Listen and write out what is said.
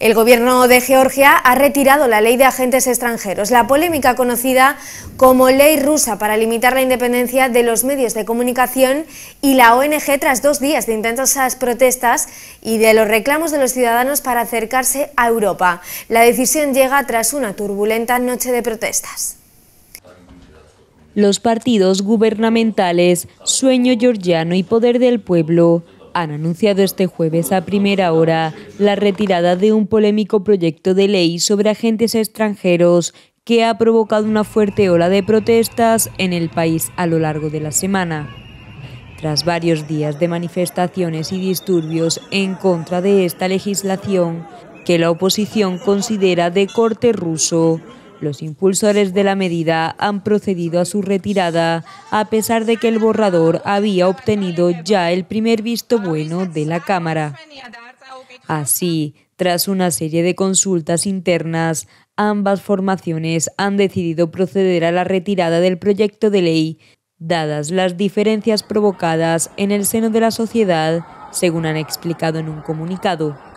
El gobierno de Georgia ha retirado la ley de agentes extranjeros, la polémica conocida como ley rusa para limitar la independencia de los medios de comunicación y la ONG tras dos días de intensas protestas y de los reclamos de los ciudadanos para acercarse a Europa. La decisión llega tras una turbulenta noche de protestas. Los partidos gubernamentales, Sueño Georgiano y Poder del Pueblo han anunciado este jueves a primera hora la retirada de un polémico proyecto de ley sobre agentes extranjeros que ha provocado una fuerte ola de protestas en el país a lo largo de la semana. Tras varios días de manifestaciones y disturbios en contra de esta legislación, que la oposición considera de corte ruso, los impulsores de la medida han procedido a su retirada, a pesar de que el borrador había obtenido ya el primer visto bueno de la Cámara. Así, tras una serie de consultas internas, ambas formaciones han decidido proceder a la retirada del proyecto de ley, dadas las diferencias provocadas en el seno de la sociedad, según han explicado en un comunicado.